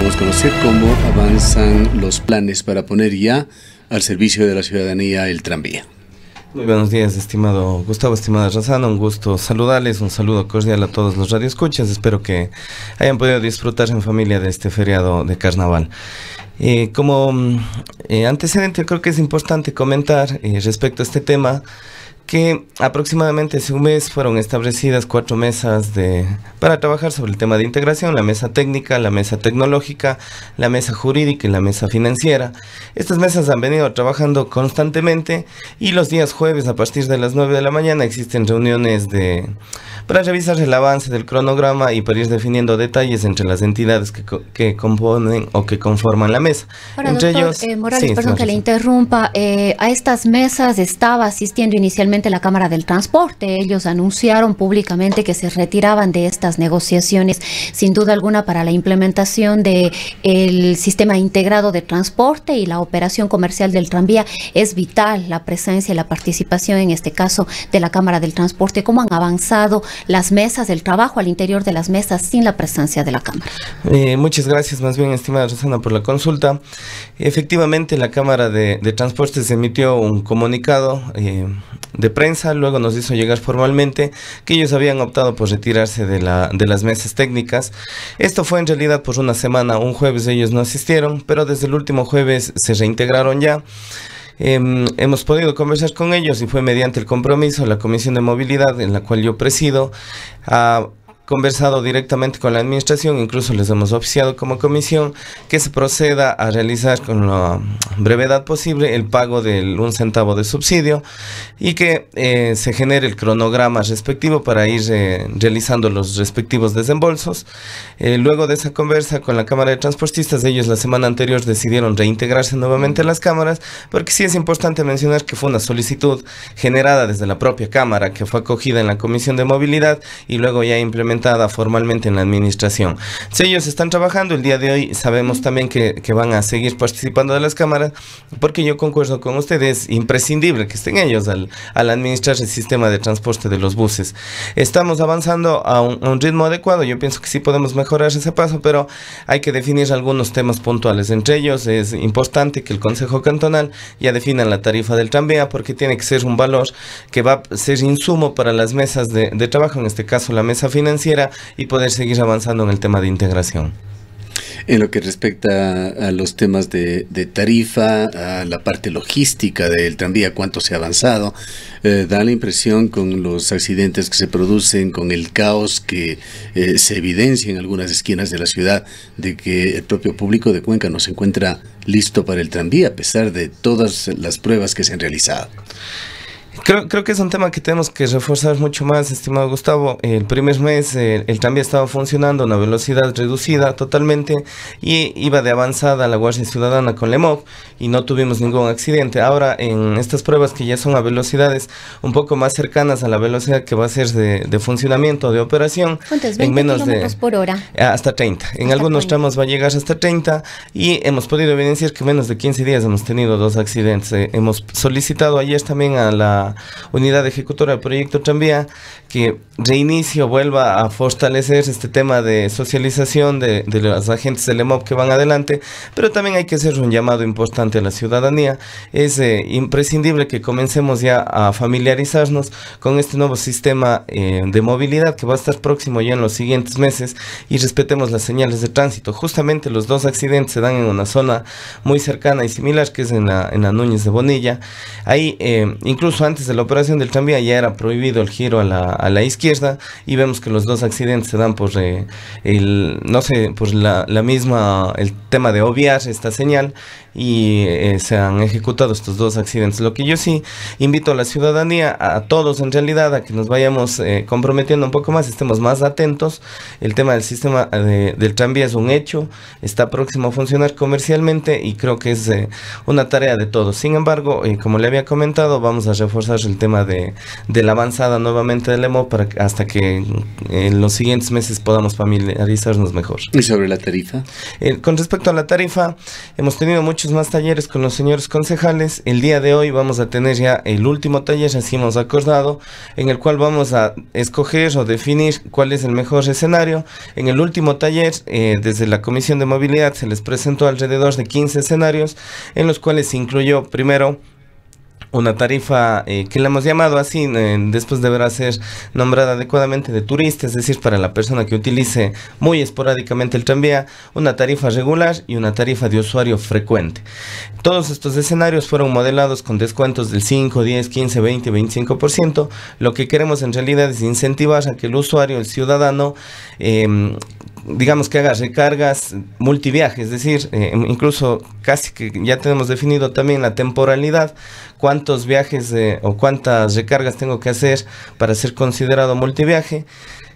Vamos a conocer cómo avanzan los planes para poner ya al servicio de la ciudadanía el tranvía. Muy buenos días, estimado Gustavo, estimada Razana, un gusto saludarles, un saludo cordial a todos los radioescuchas, espero que hayan podido disfrutar en familia de este feriado de carnaval. Eh, como mm, eh, antecedente, creo que es importante comentar eh, respecto a este tema, que aproximadamente hace un mes fueron establecidas cuatro mesas de, para trabajar sobre el tema de integración, la mesa técnica, la mesa tecnológica, la mesa jurídica y la mesa financiera. Estas mesas han venido trabajando constantemente y los días jueves a partir de las 9 de la mañana existen reuniones de, para revisar el avance del cronograma y para ir definiendo detalles entre las entidades que, que componen o que conforman la mesa. entre ellos, eh, Morales, perdón que le interrumpa, eh, a estas mesas estaba asistiendo inicialmente la Cámara del Transporte. Ellos anunciaron públicamente que se retiraban de estas negociaciones, sin duda alguna, para la implementación del el sistema integrado de transporte y la operación comercial del tranvía. Es vital la presencia y la participación, en este caso, de la Cámara del Transporte. ¿Cómo han avanzado las mesas, del trabajo al interior de las mesas sin la presencia de la Cámara? Eh, muchas gracias, más bien, estimada Rosana, por la consulta. Efectivamente, la Cámara de, Transporte se emitió un comunicado eh, de prensa. Luego nos hizo llegar formalmente que ellos habían optado por retirarse de, la, de las mesas técnicas. Esto fue en realidad por una semana, un jueves ellos no asistieron, pero desde el último jueves se reintegraron ya. Em, hemos podido conversar con ellos y fue mediante el compromiso de la Comisión de Movilidad, en la cual yo presido, a conversado directamente con la administración, incluso les hemos oficiado como comisión que se proceda a realizar con la brevedad posible el pago del un centavo de subsidio y que eh, se genere el cronograma respectivo para ir eh, realizando los respectivos desembolsos. Eh, luego de esa conversa con la Cámara de Transportistas, ellos la semana anterior decidieron reintegrarse nuevamente a las cámaras, porque sí es importante mencionar que fue una solicitud generada desde la propia Cámara, que fue acogida en la Comisión de Movilidad y luego ya implementó formalmente en la administración. Si ellos están trabajando el día de hoy, sabemos también que, van a seguir participando de las cámaras, porque yo concuerdo con ustedes, imprescindible que estén ellos al, administrar el sistema de transporte de los buses. Estamos avanzando a un, ritmo adecuado, yo pienso que sí podemos mejorar ese paso, pero hay que definir algunos temas puntuales. Entre ellos es importante que el Consejo Cantonal ya defina la tarifa del tranvía, porque tiene que ser un valor que va a ser insumo para las mesas de trabajo, en este caso la mesa financiera y poder seguir avanzando en el tema de integración. En lo que respecta a los temas de, tarifa, a la parte logística del tranvía, cuánto se ha avanzado, eh, da la impresión con los accidentes que se producen, con el caos que eh, se evidencia en algunas esquinas de la ciudad, de que el propio público de Cuenca no se encuentra listo para el tranvía, a pesar de todas las pruebas que se han realizado. Creo, creo, que es un tema que tenemos que reforzar mucho más, estimado Gustavo. El primer mes el, el tranvía estaba funcionando a una velocidad reducida totalmente y iba de avanzada la Guardia Ciudadana con LEMOV y no tuvimos ningún accidente. Ahora en estas pruebas que ya son a velocidades un poco más cercanas a la velocidad que va a ser de, funcionamiento, de operación, en menos de... hora? Hasta 30. en algunos tramos va a llegar hasta 30 y hemos podido evidenciar que menos de 15 días hemos tenido dos accidentes. Eh, hemos solicitado ayer también a la unidad ejecutora del proyecto Tranvía, que reinicio vuelva a fortalecer este tema de socialización de, las los agentes del EMOP que van adelante, pero también hay que hacer un llamado importante a la ciudadanía. Es eh, imprescindible que comencemos ya a familiarizarnos con este nuevo sistema eh, de movilidad que va a estar próximo ya en los siguientes meses y respetemos las señales de tránsito. Justamente los dos accidentes se dan en una zona muy cercana y similar que es en la, Núñez de Bonilla. Ahí eh, incluso antes de la operación del tranvía ya era prohibido el giro a la, a la izquierda y vemos que los dos accidentes se dan por eh, el, no sé, por la, la, misma, el tema de obviar esta señal y eh, se han ejecutado estos dos accidentes. Lo que yo sí invito a la ciudadanía, a todos en realidad, a que nos vayamos eh, comprometiendo un poco más, estemos más atentos. El tema del sistema eh, del tranvía es un hecho, está próximo a funcionar comercialmente y creo que es una tarea de todos. Sin embargo, como le había comentado, vamos a reforzar el tema de, la avanzada nuevamente del EMO hasta que en los siguientes meses podamos familiarizarnos mejor. ¿Y sobre la tarifa? con respecto a la tarifa, hemos tenido mucho muchos más talleres con los señores concejales. El día de hoy vamos a tener ya el último taller, así hemos acordado, en el cual vamos a escoger o definir cuál es el mejor escenario. En el último taller, eh, desde la Comisión de Movilidad, se les presentó alrededor de 15 escenarios, en los cuales se incluyó primero una tarifa eh, que la hemos llamado así, eh, después deberá ser nombrada adecuadamente de turista, es decir, para la persona que utilice muy esporádicamente el tranvía, una tarifa regular y una tarifa de usuario frecuente. Todos estos escenarios fueron modelados con descuentos del 5, 10, 15, 20, 25%. Lo que queremos en realidad es incentivar a que el usuario, el ciudadano, em, digamos que haga recargas multiviaje, es decir, eh, incluso casi que ya tenemos definido también la temporalidad, cuántos viajes eh, o cuántas recargas tengo que hacer para ser considerado multiviaje.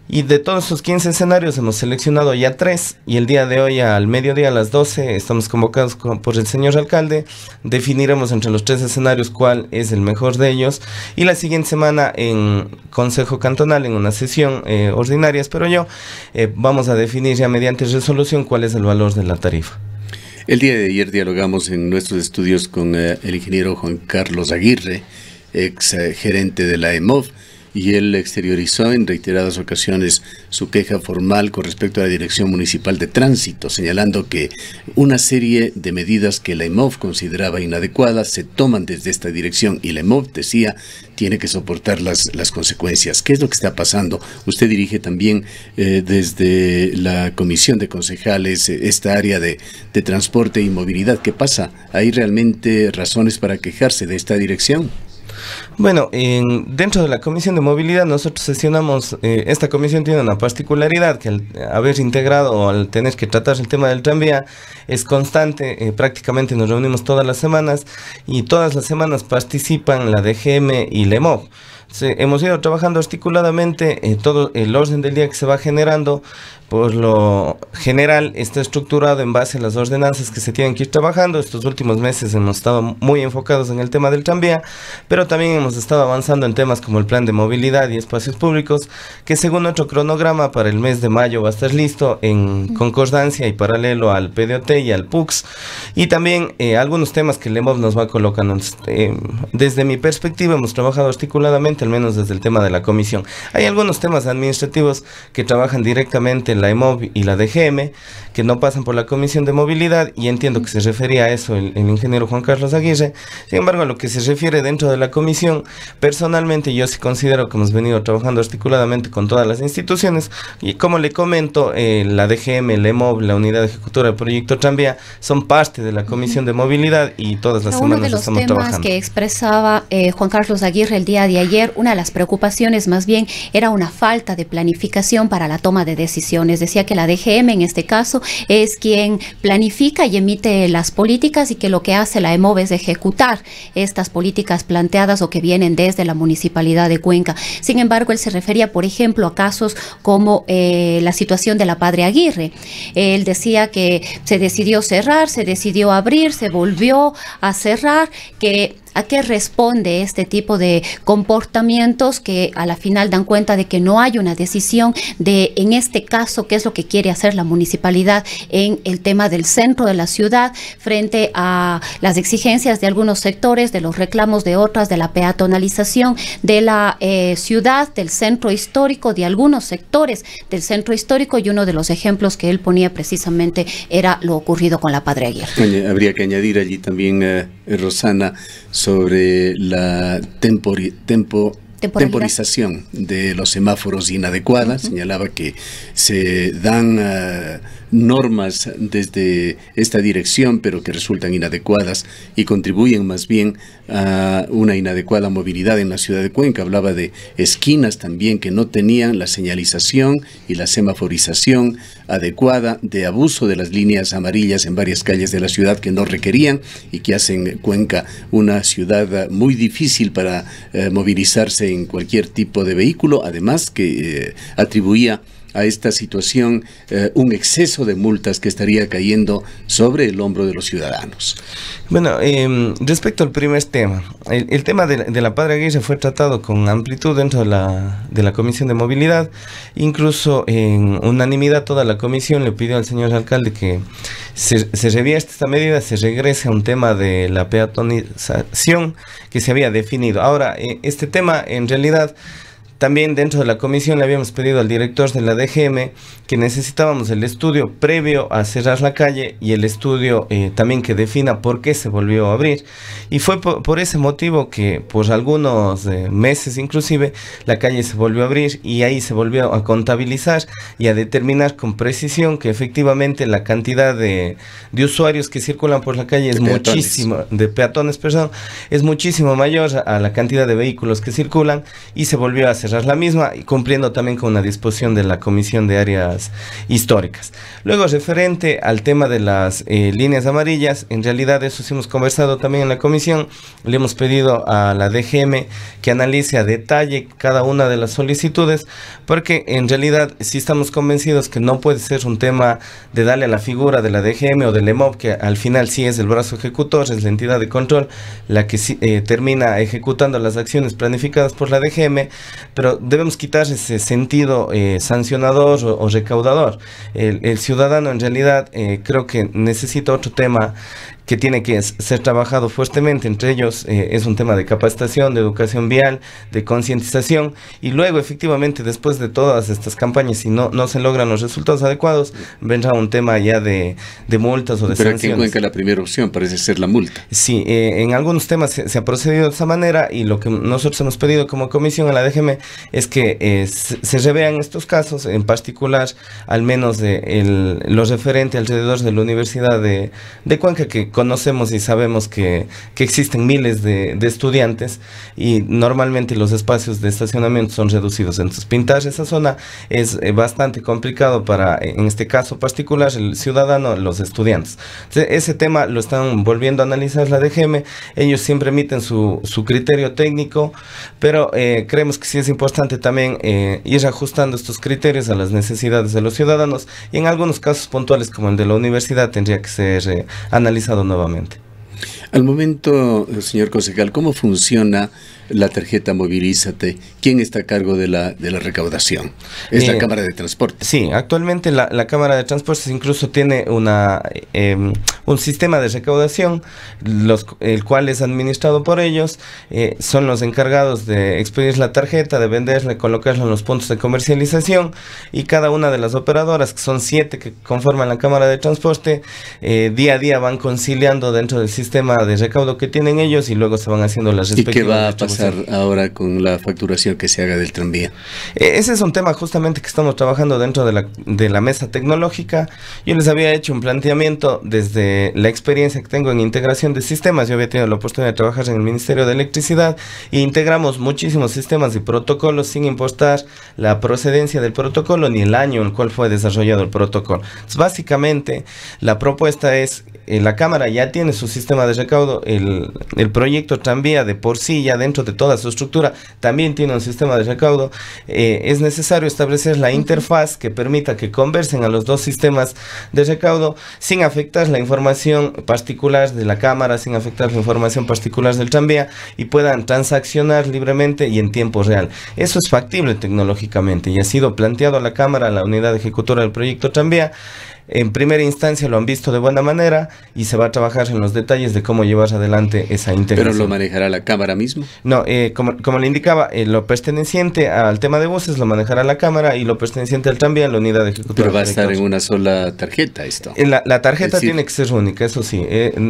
Y de todos esos 15 escenarios hemos seleccionado ya tres y el día de hoy al mediodía a las 12 estamos convocados por el señor alcalde. Definiremos entre los tres escenarios cuál es el mejor de ellos y la siguiente semana en Consejo Cantonal, en una sesión eh, ordinaria, espero yo, eh, vamos a definir ya mediante resolución cuál es el valor de la tarifa. El día de ayer dialogamos en nuestros estudios con eh, el ingeniero Juan Carlos Aguirre, ex gerente de la EMOV y él exteriorizó en reiteradas ocasiones su queja formal con respecto a la Dirección Municipal de Tránsito, señalando que una serie de medidas que la EMOV consideraba inadecuadas se toman desde esta dirección y la EMOV decía tiene que soportar las, las consecuencias. ¿Qué es lo que está pasando? Usted dirige también eh, desde la Comisión de Concejales eh, esta área de, de transporte y movilidad. ¿Qué pasa? ¿Hay realmente razones para quejarse de esta dirección? Bueno, dentro de la Comisión de Movilidad nosotros sesionamos, eh, esta comisión tiene una particularidad que al haber integrado o al tener que tratar el tema del tranvía es constante, eh, prácticamente nos reunimos todas las semanas y todas las semanas participan la DGM y la EMOV hemos ido trabajando articuladamente eh, todo el orden del día que se va generando. Por lo general está estructurado en base a las ordenanzas que se tienen que ir trabajando. Estos últimos meses hemos estado muy enfocados en el tema del tranvía, pero también hemos estado avanzando en temas como el plan de movilidad y espacios públicos, que según nuestro cronograma para el mes de mayo va a estar listo en concordancia y paralelo al PDOT y al PUX. Y también eh, algunos temas que el EMOV nos va colocando. Eh, desde mi perspectiva hemos trabajado articuladamente al menos desde el tema de la comisión. Hay algunos temas administrativos que trabajan directamente la EMOV y la DGM, que no pasan por la comisión de movilidad, y entiendo que se refería a eso el, ingeniero Juan Carlos Aguirre. Sin embargo, a lo que se refiere dentro de la comisión, personalmente yo sí considero que hemos venido trabajando articuladamente con todas las instituciones, y como le comento, eh, la DGM, la EMOV, la Unidad Ejecutora del Proyecto Tranvía, son parte de la comisión de movilidad y todas las semanas los temas que expresaba eh, Juan Carlos Aguirre el día de ayer una de las preocupaciones más bien era una falta de planificación para la toma de decisiones. Decía que la DGM en este caso es quien planifica y emite las políticas y que lo que hace la EMOV es ejecutar estas políticas planteadas o que vienen desde la municipalidad de Cuenca. Sin embargo, él se refería, por ejemplo, a casos como eh, la situación de la Padre Aguirre. Él decía que se decidió cerrar, se decidió abrir, se volvió a cerrar, que ¿A qué responde este tipo de comportamientos que a la final dan cuenta de que no hay una decisión de, en este caso, qué es lo que quiere hacer la municipalidad en el tema del centro de la ciudad frente a las exigencias de algunos sectores, de los reclamos de otras, de la peatonalización de la eh, ciudad, del centro histórico, de algunos sectores del centro histórico y uno de los ejemplos que él ponía precisamente era lo ocurrido con la Padre Aguirre. Habría que añadir allí también, eh, eh, Rosana Rosana, sobre la temporización de los semáforos inadecuadas. Señalaba que se dan... Ah, normas desde esta dirección, pero que resultan inadecuadas y contribuyen más bien a una inadecuada movilidad en la ciudad de Cuenca. Hablaba de esquinas también que no tenían la señalización y la semaforización adecuada, de abuso de las líneas amarillas en varias calles de la ciudad que no requerían y que hacen Cuenca una ciudad muy difícil para eh, movilizarse en cualquier tipo de vehículo, además que eh, atribuía a esta situación eh, un exceso de multas que estaría cayendo sobre el hombro de los ciudadanos. Bueno, em, respecto al primer tema, el, tema de la, Padre Aguirre fue tratado con amplitud dentro de la, de la Comisión de Movilidad, incluso en unanimidad toda la comisión le pidió al señor alcalde que se, se revieste esta medida, se regrese a un tema de la peatonización que se había definido. Ahora, eh, este tema en realidad también dentro de la comisión le habíamos pedido al director de la DGM que necesitábamos el estudio previo a cerrar la calle y el estudio eh, también que defina por qué se volvió a abrir. Y fue por, ese motivo que por algunos eh, meses inclusive la calle se volvió a abrir y ahí se volvió a contabilizar y a determinar con precisión que efectivamente la cantidad de, usuarios que circulan por la calle es muchísimo de peatones, perdón, es muchísimo mayor a la cantidad de vehículos que circulan y se volvió a cerrar la misma, y cumpliendo también con una disposición de la Comisión de Áreas Históricas. Luego, referente al tema de las eh, líneas amarillas, en realidad eso sí hemos conversado también en la comisión, le hemos pedido a la DGM que analice a detalle cada una de las solicitudes, porque en realidad sí estamos convencidos que no puede ser un tema de darle a la figura de la DGM o del EMOP... que al final sí es el brazo ejecutor, es la entidad de control, la que eh, termina ejecutando las acciones planificadas por la DGM, pero debemos quitar ese sentido eh, sancionador o, recaudador. El, ciudadano en realidad eh, creo que necesita otro tema que tiene que ser trabajado fuertemente, entre ellos eh, es un tema de capacitación, de educación vial, de concientización, y luego efectivamente después de todas estas campañas, si no, no se logran los resultados adecuados, vendrá un tema ya de, multas o de Pero sanciones. que la primera opción parece ser la multa. Sí, eh, en algunos temas se, ha procedido de esa manera y lo que nosotros hemos pedido como comisión a la DGM es que eh, se, revean estos casos, en particular al menos de el, los referentes alrededor de la Universidad de, de Cuenca, que conocemos y sabemos que, existen miles de, estudiantes y normalmente los espacios de estacionamiento son reducidos. Entonces, pintar esa zona es eh, bastante complicado para, eh, en este caso particular, el ciudadano, los estudiantes. E, ese tema lo están volviendo a analizar la DGM. Ellos siempre emiten su, criterio técnico, pero eh, creemos que sí es importante también ir ajustando estos criterios a las necesidades de los ciudadanos y en algunos casos puntuales como el de la universidad tendría que ser analizado novamente. Al momento, eh, señor concejal, ¿cómo funciona la tarjeta Movilízate? ¿Quién está a cargo de la, de la recaudación? ¿Es la Cámara de Transporte? Sí, actualmente la, Cámara de Transporte incluso tiene una, em, un sistema de recaudación, el cual es administrado por ellos. Eh, son los encargados de expedir la tarjeta, de venderla, colocarla en los puntos de comercialización y cada una de las operadoras, que son siete que conforman la Cámara de Transporte, eh, día a día van conciliando dentro del sistema de recaudo que tienen ellos y luego se van haciendo las respectivas. ¿Y qué va a pasar ahora con la facturación que se haga del tranvía? Eh, ese es un tema justamente que estamos trabajando dentro de la, mesa tecnológica. Yo les había hecho un planteamiento desde la experiencia que tengo en integración de sistemas. Yo había tenido la oportunidad de trabajar en el Ministerio de Electricidad e integramos muchísimos sistemas y protocolos sin importar la procedencia del protocolo ni el año en el cual fue desarrollado el protocolo. básicamente, la propuesta es eh, la Cámara ya tiene su sistema de recaudo, el, proyecto tranvía de por sí, ya dentro de toda su estructura, también tiene un sistema de recaudo, eh, es necesario establecer la interfaz que permita que conversen a los dos sistemas de recaudo sin afectar la información particular de la Cámara, sin afectar la información particular del tranvía y puedan transaccionar libremente y en tiempo real. Eso es factible tecnológicamente y ha sido planteado a la Cámara, a la unidad ejecutora del proyecto tranvía, en primera instancia lo han visto de buena manera y se va a trabajar en los detalles de cómo llevar adelante esa integración. ¿Pero lo manejará la Cámara mismo? No, eh, como, como, le indicaba, eh, lo perteneciente al tema de buses lo manejará la Cámara y lo perteneciente al tranvía la unidad ejecutiva. Pero va a estar en una sola tarjeta esto. Eh, la, tarjeta tiene que ser única, eso sí.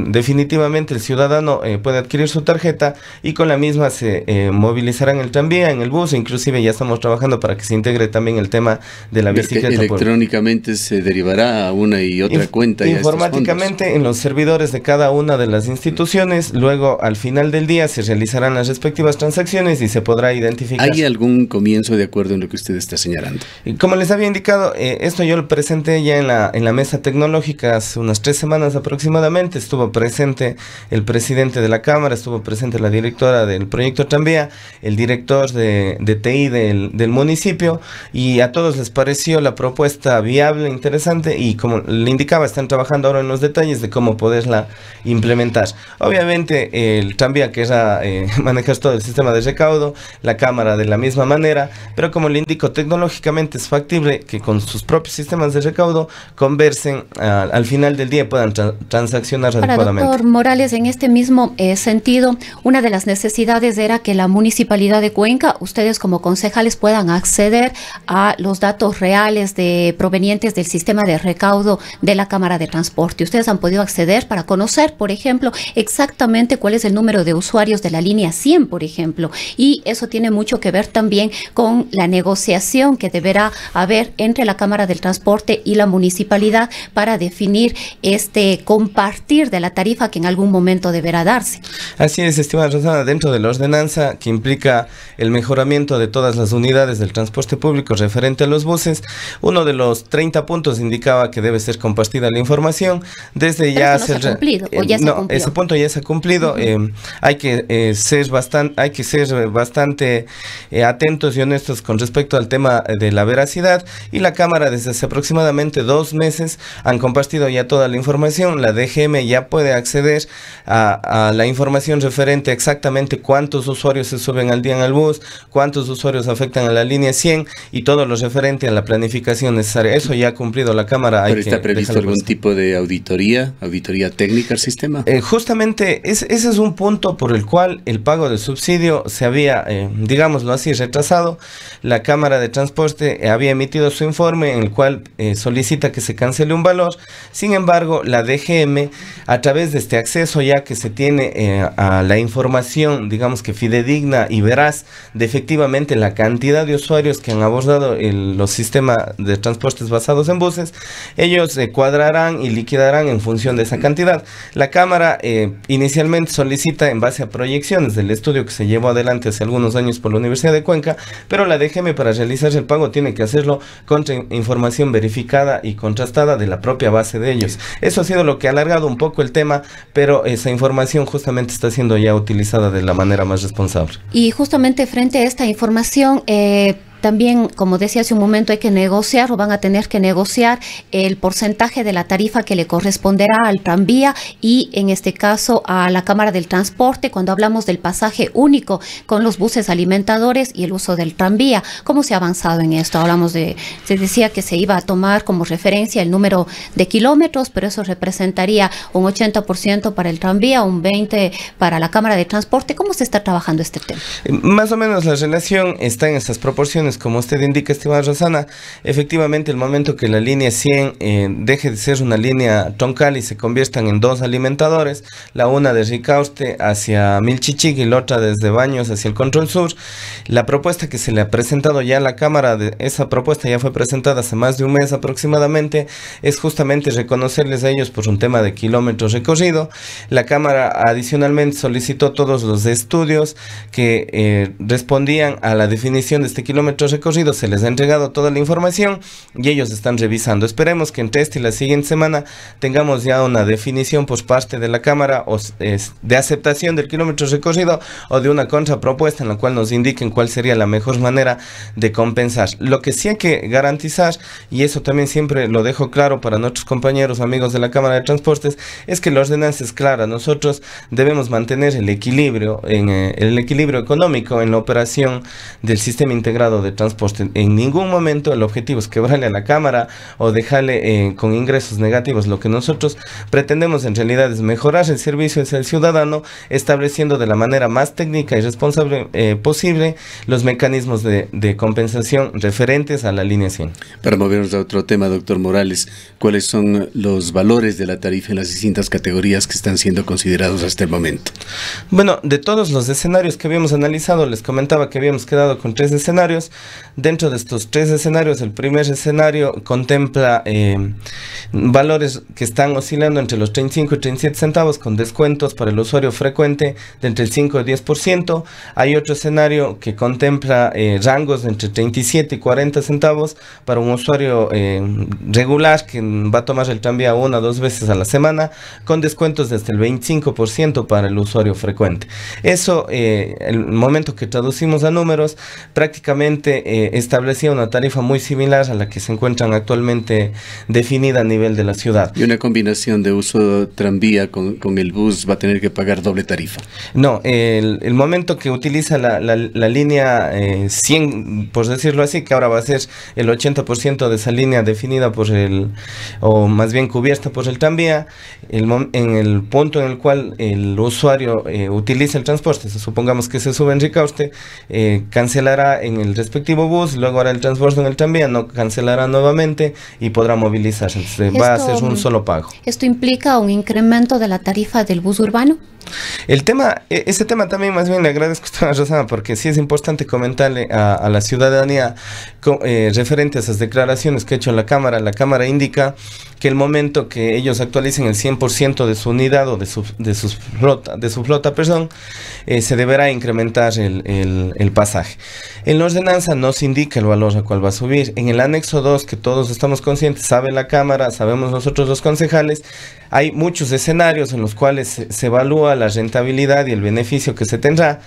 definitivamente el ciudadano puede adquirir su tarjeta y con la misma se movilizará en el tranvía, en el bus, e inclusive ya estamos trabajando para que se integre también el tema de la bicicleta. Electrónicamente se derivará una y otra cuenta. informáticamente en los servidores de cada una de las instituciones, luego al final del día se realizarán las respectivas transacciones y se podrá identificar. ¿Hay algún comienzo de acuerdo en lo que usted está señalando? como les había indicado, eh, esto yo lo presenté ya en la, en la mesa tecnológica hace unas tres semanas aproximadamente. Estuvo presente el presidente de la Cámara, estuvo presente la directora del proyecto también, el director de, de TI del, del municipio y a todos les pareció la propuesta viable, interesante y como le indicaba, están trabajando ahora en los detalles de cómo poderla implementar. Obviamente el tranvía que era eh, manejar todo el sistema de recaudo, la cámara de la misma manera, pero como le indico, tecnológicamente es factible que con sus propios sistemas de recaudo conversen al final del día y puedan transaccionar Para adecuadamente. Doctor Morales, en este mismo eh, sentido, una de las necesidades era que la municipalidad de Cuenca, ustedes como concejales puedan acceder a los datos reales de provenientes del sistema de recaudo de la Cámara de Transporte. Ustedes han podido acceder para conocer, por ejemplo, exactamente cuál es el número de usuarios de la línea 100, por ejemplo. Y eso tiene mucho que ver también con la negociación que deberá haber entre la Cámara del Transporte y la municipalidad para definir este compartir de la tarifa que en algún momento deberá darse. Así es, estimada Rosana, dentro de la ordenanza que implica el mejoramiento de todas las unidades del transporte público referente a los buses, uno de los 30 puntos indicaba que que debe ser compartida la información. Desde ya, se, ha cumplido, ese punto ya se ha cumplido. Em, eh, hay que ser bastante, hay eh, que ser bastante atentos y honestos con respecto al tema de la veracidad. Y la cámara desde hace aproximadamente dos meses han compartido ya toda la información. La DGM ya puede acceder a, a la información referente a exactamente cuántos usuarios se suben al día en el bus, cuántos usuarios afectan a la línea 100 y todo lo referente a la planificación necesaria. Eso ya ha cumplido la cámara ¿Pero está previsto algún tipo de auditoría, auditoría técnica al sistema? Eh, justamente ese es un punto por el cual el pago del subsidio se había, eh, digámoslo así, retrasado. La Cámara de Transporte había emitido su informe en el cual eh, solicita que se cancele un valor. Sin embargo, la DGM, a través de este acceso ya que se tiene a la información, digamos que fidedigna y verás de efectivamente la cantidad de usuarios que han abordado el, los sistemas de transportes basados en buses, ellos se eh, cuadrarán y liquidarán en función de esa cantidad. La Cámara eh, inicialmente solicita en base a proyecciones del estudio que se llevó adelante hace algunos años por la Universidad de Cuenca, pero la DGM para realizar el pago tiene que hacerlo con información verificada y contrastada de la propia base de ellos. Eso ha sido lo que ha alargado un poco el tema, pero esa información justamente está siendo ya utilizada de la manera más responsable. Y justamente frente a esta información, eh, también, como decía hace un momento, hay que negociar o van a tener que negociar el porcentaje de la tarifa que le corresponderá al tranvía y en este caso a la Cámara del Transporte cuando hablamos del pasaje único con los buses alimentadores y el uso del tranvía. ¿Cómo se ha avanzado en esto? Hablamos de, se decía que se iba a tomar como referencia el número de kilómetros, pero eso representaría un 80% para el tranvía, un 20% para la Cámara de Transporte. ¿Cómo se está trabajando este tema? Eh, más o menos la relación está en estas proporciones pues, como usted indica, estimada Rosana, efectivamente el momento que la línea 100 eh, deje de ser una línea troncal y se conviertan en dos alimentadores, la una de Ricauste hacia Milchichig y la otra desde Baños hacia el Control Sur, la propuesta que se le ha presentado ya a la Cámara, esa propuesta ya fue presentada hace más de un mes aproximadamente, es justamente reconocerles a ellos por un tema de kilómetros recorrido. La Cámara adicionalmente solicitó todos los estudios que eh, respondían a la definición de este kilómetro recorrido se les ha entregado toda la información y ellos están revisando. Esperemos que entre esta y la siguiente semana tengamos ya una definición por parte de la Cámara o, de aceptación del kilómetro recorrido o de una contrapropuesta en la cual nos indiquen cuál sería la mejor manera de compensar. Lo que sí hay que garantizar, y eso también siempre lo dejo claro para nuestros compañeros, amigos de la Cámara de Transportes, es que la ordenanza es clara. Nosotros debemos mantener el equilibrio, en, eh, el equilibrio económico en la operación del sistema integrado de transporte. En ningún momento el objetivo es quebrarle a la Cámara o dejarle eh, con ingresos negativos. Lo que nosotros pretendemos en realidad es mejorar el servicio hacia el ciudadano, estableciendo de la manera más técnica y responsable eh, posible los mecanismos de, de, compensación referentes a la línea 100. Para movernos a otro tema, doctor Morales, ¿cuáles son los valores de la tarifa en las distintas categorías que están siendo considerados hasta el momento? Bueno, de todos los escenarios que habíamos analizado, les comentaba que habíamos quedado con tres escenarios. Dentro de estos tres escenarios, el primer escenario contempla eh, valores que están oscilando entre los 35 y 37 centavos con descuentos para el usuario frecuente de entre el 5 y 10%. Hay otro escenario que contempla eh, rangos entre 37 y 40 centavos para un usuario eh, regular que va a tomar el tranvía una o dos veces a la semana con descuentos desde el 25% para el usuario frecuente. Eso, el momento que traducimos a números, prácticamente eh, establecía una tarifa muy similar a la que se encuentran actualmente definida a nivel de la ciudad. Y una combinación de uso tranvía con, el bus va a tener que pagar doble tarifa. No, el, momento que utiliza la, línea 100, eh, por decirlo así, que ahora va a ser el 80% de esa línea definida por el, o más bien cubierta por el tranvía, en el punto en el cual el usuario eh, utiliza el transporte, supongamos que se sube en ricauste, cancelará en el respecto respectivo bus, luego hará el transbordo en el tranvía, no cancelará nuevamente y podrá movilizarse. va a ser un mm, solo pago. ¿Esto implica un incremento de la tarifa del bus urbano? El tema, e, ese tema también más bien le agradezco a Rosana porque sí es importante comentarle a, la ciudadanía eh, referente a esas declaraciones que ha hecho la Cámara. La Cámara indica que el momento que ellos actualicen el 100% de su unidad o de su, flota, de su flota perdón, eh, se deberá incrementar el, pasaje. En la ordenanza no se indica el valor al cual va a subir. En el anexo 2, que todos estamos conscientes, sabe la Cámara, sabemos nosotros los concejales, hay muchos escenarios en los cuales se evalúa la rentabilidad y el beneficio que se tendrá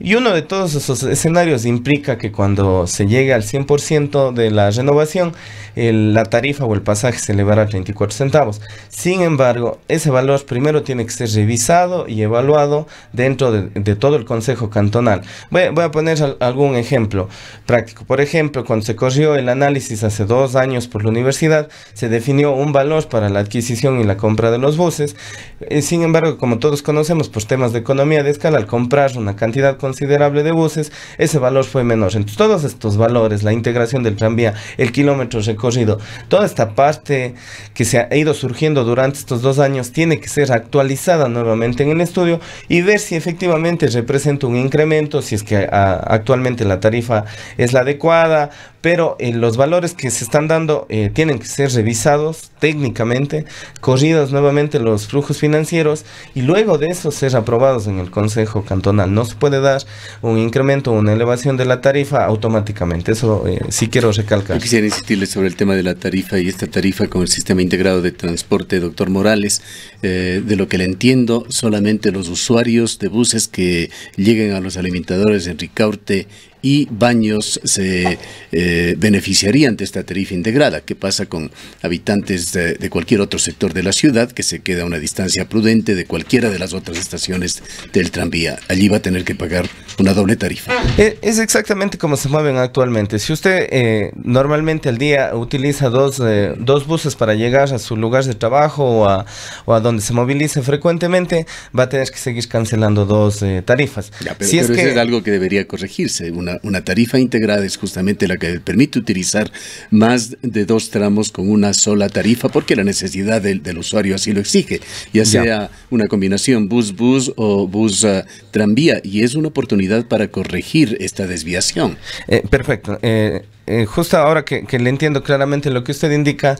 y uno de todos esos escenarios implica que cuando se llegue al 100% de la renovación, la tarifa o el pasaje se elevará a 34 centavos. Sin embargo, ese valor primero tiene que ser revisado y evaluado dentro de, todo el Consejo Cantonal. Voy, a poner algún ejemplo práctico. Por ejemplo, cuando se corrió el análisis hace dos años por la universidad, se definió un valor para la adquisición y la compra de los buses. Eh, sin embargo, como todos conocemos, por temas de economía de escala, al comprar una cantidad con considerable de buses, ese valor fue menor. Entonces, todos estos valores, la integración del tranvía, el kilómetro recorrido, toda esta parte que se ha ido surgiendo durante estos dos años tiene que ser actualizada nuevamente en el estudio y ver si efectivamente representa un incremento, si es que actualmente la tarifa es la adecuada, pero eh, los valores que se están dando eh, tienen que ser revisados técnicamente, corridos nuevamente los flujos financieros y luego de eso ser aprobados en el Consejo Cantonal. No se puede dar un incremento, una elevación de la tarifa automáticamente. Eso eh, sí quiero recalcar. Yo quisiera insistirle sobre el tema de la tarifa y esta tarifa con el sistema integrado de transporte, doctor Morales. Eh, de lo que le entiendo, solamente los usuarios de buses que lleguen a los alimentadores en Ricaurte y Baños se eh, beneficiarían de esta tarifa integrada. ¿Qué pasa con habitantes de, cualquier otro sector de la ciudad que se queda a una distancia prudente de cualquiera de las otras estaciones del tranvía? Allí va a tener que pagar una doble tarifa. Eh, es exactamente como se mueven actualmente. Si usted eh, normalmente al día utiliza dos, eh, dos, buses para llegar a su lugar de trabajo o a, o a, donde se movilice frecuentemente, va a tener que seguir cancelando dos tarifas. pero, es, es algo que debería corregirse una, tarifa integrada es justamente la que permite utilizar más de dos tramos con una sola tarifa porque la necesidad del, usuario así lo exige, ya sea una combinación bus-bus o bus-tranvía ah, y es una oportunidad para corregir esta desviación. Eh, perfecto. Eh, eh, justo ahora que le entiendo claramente lo que usted indica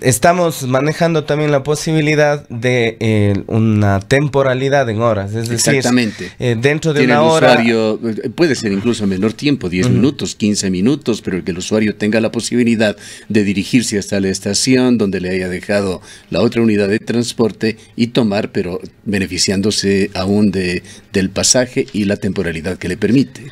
Estamos manejando también la posibilidad de eh, una temporalidad en horas, es decir, Exactamente. Eh, dentro de una hora... Eh, puede ser incluso a menor tiempo, 10 minutos, 15 minutos, pero que el usuario tenga la posibilidad de dirigirse hasta la estación donde le haya dejado la otra unidad de transporte y tomar, pero beneficiándose aún de, del pasaje y la temporalidad que le permite.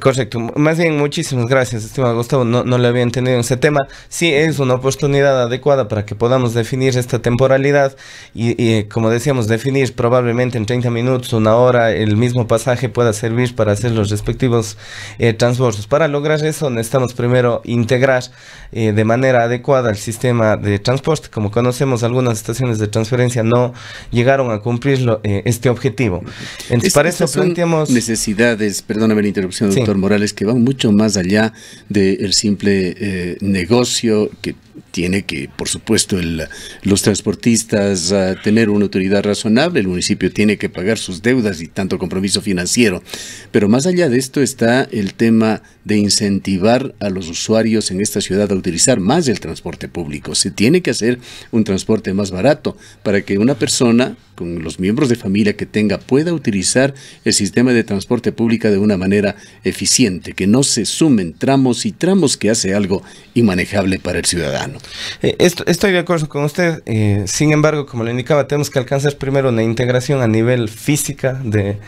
correcto, más bien muchísimas gracias, estimado Gustavo, no, no lo había entendido en ese tema, sí es una oportunidad de para que podamos definir esta temporalidad y, como decíamos, definir probablemente en 30 minutos, una hora, el mismo pasaje pueda servir para hacer los respectivos eh, transbordos. Para lograr eso necesitamos primero integrar eh, de manera adecuada el sistema de transporte. Como conocemos, algunas estaciones de transferencia no llegaron a cumplir eh, este objetivo. Entonces, para eso planteamos... Necesidades, perdóname la interrupción, doctor Morales, que van mucho más allá del simple negocio que tiene que, por supuesto, los transportistas ah, tener una autoridad razonable, el municipio tiene que pagar sus deudas y tanto compromiso financiero. Pero más allá de esto está el tema de incentivar a los usuarios en esta ciudad a utilizar más el transporte público. Se tiene que hacer un transporte más barato para que una persona con los miembros de familia que tenga pueda utilizar el sistema de transporte público de una manera eficiente, que no se sumen tramos y tramos que hace algo inmanejable para el ciudadano. Eh, estoy de acuerdo con usted, eh, sin embargo, como lo indicaba, tenemos que alcanzar primero una integración a nivel física de,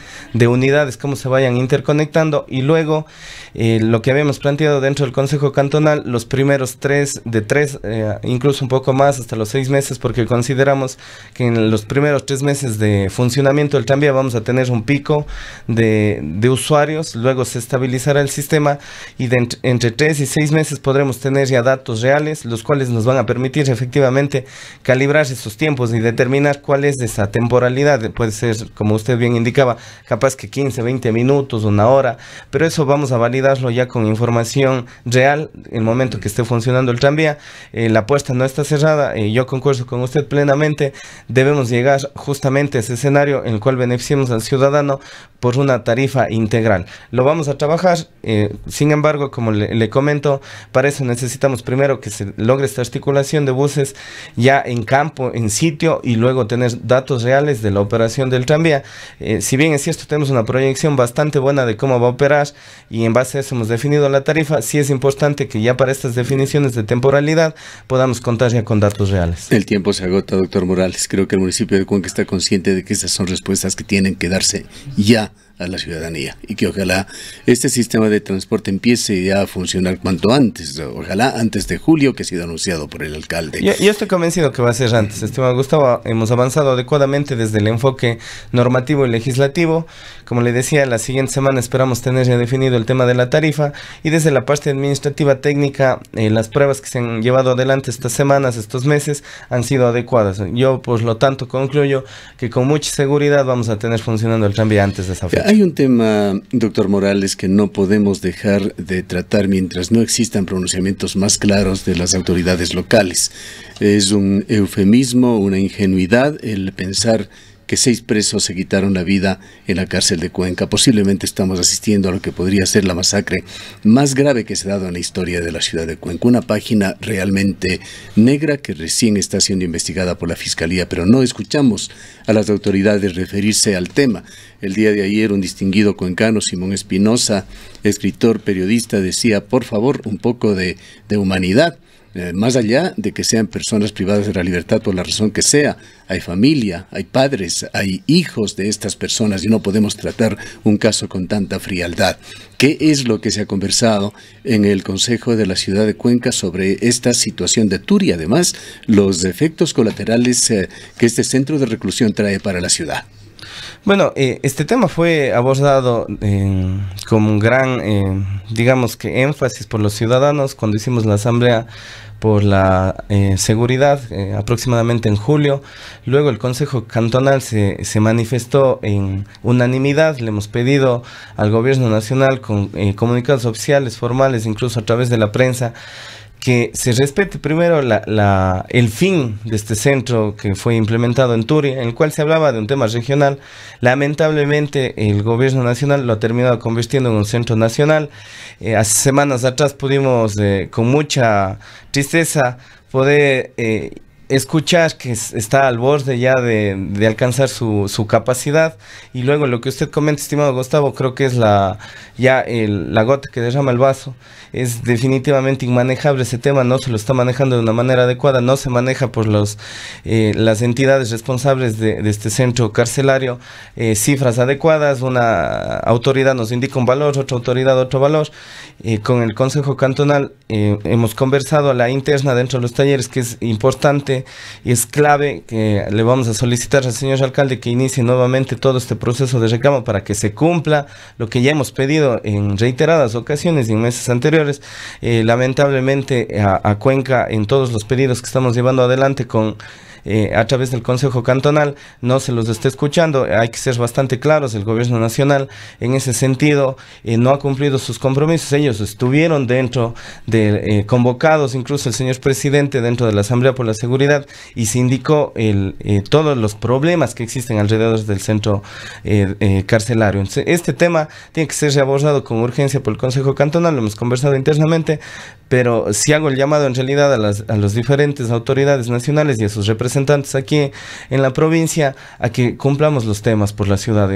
unidades, cómo se vayan interconectando y luego eh, lo que habíamos planteado dentro del Consejo Cantonal, los primeros tres, de tres, eh, incluso un poco más, hasta los seis meses, porque consideramos que en los primeros tres meses de funcionamiento del tranvía vamos a tener un pico de, usuarios, luego se estabilizará el sistema y entre, tres y seis meses podremos tener ya datos reales, los cuales nos van a permitir efectivamente calibrar esos tiempos y determinar cuál es esa temporalidad. Puede ser, como usted bien indicaba, capaz que 15, 20 minutos, una hora, pero eso vamos a validarlo ya con información real, el momento que esté funcionando el tranvía, eh, la puesta no está cerrada, y eh, yo concuerdo con usted plenamente, debemos llegar justamente a ese escenario en el cual beneficiemos al ciudadano por una tarifa integral. Lo vamos a trabajar, eh, sin embargo, como le, comento, para eso necesitamos primero que se logre esta articulación de buses ya en campo, en sitio, y luego tener datos reales de la operación del tranvía. si bien es cierto, tenemos una proyección bastante buena de cómo va a operar y en base a eso definido la tarifa, sí es importante que ya para estas definiciones de temporalidad podamos contar ya con datos reales. El tiempo se agota, doctor Morales. Creo que el municipio de Cuenca está consciente de que esas son respuestas que tienen que darse ya a la ciudadanía y que ojalá este sistema de transporte empiece ya a funcionar cuanto antes, ojalá antes de julio que ha sido anunciado por el alcalde. Yo, estoy convencido que va a ser antes, estimado Gustavo, hemos avanzado adecuadamente desde el enfoque normativo y legislativo como le decía, la siguiente semana esperamos tener ya definido el tema de la tarifa y desde la parte administrativa técnica, eh, las pruebas que se han llevado adelante estas semanas, estos meses, han sido adecuadas. Yo, por lo tanto, concluyo que con mucha seguridad vamos a tener funcionando el cambio antes de esa fecha. Hay un tema, doctor Morales, que no podemos dejar de tratar mientras no existan pronunciamientos más claros de las autoridades locales. Es un eufemismo, una ingenuidad el pensar que seis presos se quitaron la vida en la cárcel de Cuenca. Posiblemente estamos asistiendo a lo que podría ser la masacre más grave que se ha dado en la historia de la ciudad de Cuenca. Una página realmente negra que recién está siendo investigada por la Fiscalía, pero no escuchamos a las autoridades referirse al tema. El día de ayer un distinguido cuencano, Simón Espinosa, escritor, periodista, decía, por favor, un poco de, de humanidad eh, más allá de que sean personas privadas de la libertad por la razón que sea, hay familia, hay padres, hay hijos de estas personas y no podemos tratar un caso con tanta frialdad. ¿Qué es lo que se ha conversado en el Consejo de la Ciudad de Cuenca sobre esta situación de Turia Además, los efectos colaterales eh, que este centro de reclusión trae para la ciudad. Bueno, eh, este tema fue abordado como con gran, digamos que énfasis por los ciudadanos cuando hicimos la asamblea por la eh, seguridad eh, aproximadamente en julio. Luego el Consejo Cantonal se, manifestó en unanimidad. Le hemos pedido al Gobierno Nacional con eh, comunicados oficiales, formales, incluso a través de la prensa, que se respete primero el fin de este centro que fue implementado en Turia, en el cual se hablaba de un tema regional. Lamentablemente el gobierno nacional lo ha terminado convirtiendo en un centro nacional. Eh, hace semanas atrás pudimos eh, con mucha tristeza poder eh, escuchar que está al borde ya de, alcanzar su, capacidad y luego lo que usted comenta, estimado Gustavo, creo que es la ya la gota que derrama el vaso. Es definitivamente inmanejable ese tema, no se lo está manejando de una manera adecuada, no se maneja por los eh, las entidades responsables de, este centro carcelario eh, cifras adecuadas, una autoridad nos indica un valor, otra autoridad otro valor. Eh, con el Consejo Cantonal hemos conversado a la interna dentro de los talleres que es importante y es clave que le vamos a solicitar al señor alcalde que inicie nuevamente todo este proceso de reclamo para que se cumpla lo que ya hemos pedido en reiteradas ocasiones y en meses anteriores. Eh, lamentablemente a Cuenca en todos los pedidos que estamos llevando adelante con eh, a través del Consejo Cantonal no se los esté escuchando. Hay que ser bastante claros, el gobierno nacional en ese sentido eh, no ha cumplido sus compromisos. Ellos estuvieron dentro de eh, convocados, incluso el señor presidente dentro de la Asamblea por la Seguridad y se indicó todos los problemas que existen alrededor del centro carcelario. este tema tiene que ser abordado con urgencia por el Consejo Cantonal, lo hemos conversado internamente, pero si hago el llamado en realidad a las, a las diferentes autoridades nacionales y a sus representantes, representantes aquí en la provincia a que cumplamos los temas por la ciudad.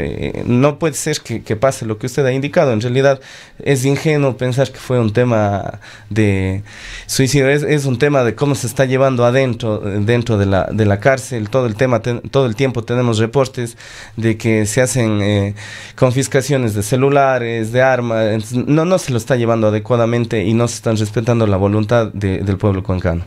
no puede ser que, pase lo que usted ha indicado. En realidad es ingenuo pensar que fue un tema de suicidio. Es, un tema de cómo se está llevando adentro dentro de la, de la cárcel. Todo el, tema, todo el tiempo tenemos reportes de que se hacen eh, confiscaciones de celulares, de armas. No, no se lo está llevando adecuadamente y no se están respetando la voluntad del pueblo cuencano.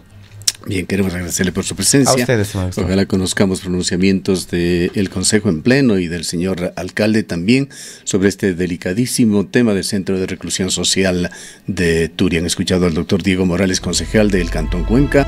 Bien, queremos agradecerle por su presencia. A ustedes, maestro. Ojalá conozcamos pronunciamientos del Consejo en Pleno y del señor alcalde también sobre este delicadísimo tema del Centro de Reclusión Social de Turia. Han escuchado al doctor Diego Morales, concejal del Cantón Cuenca.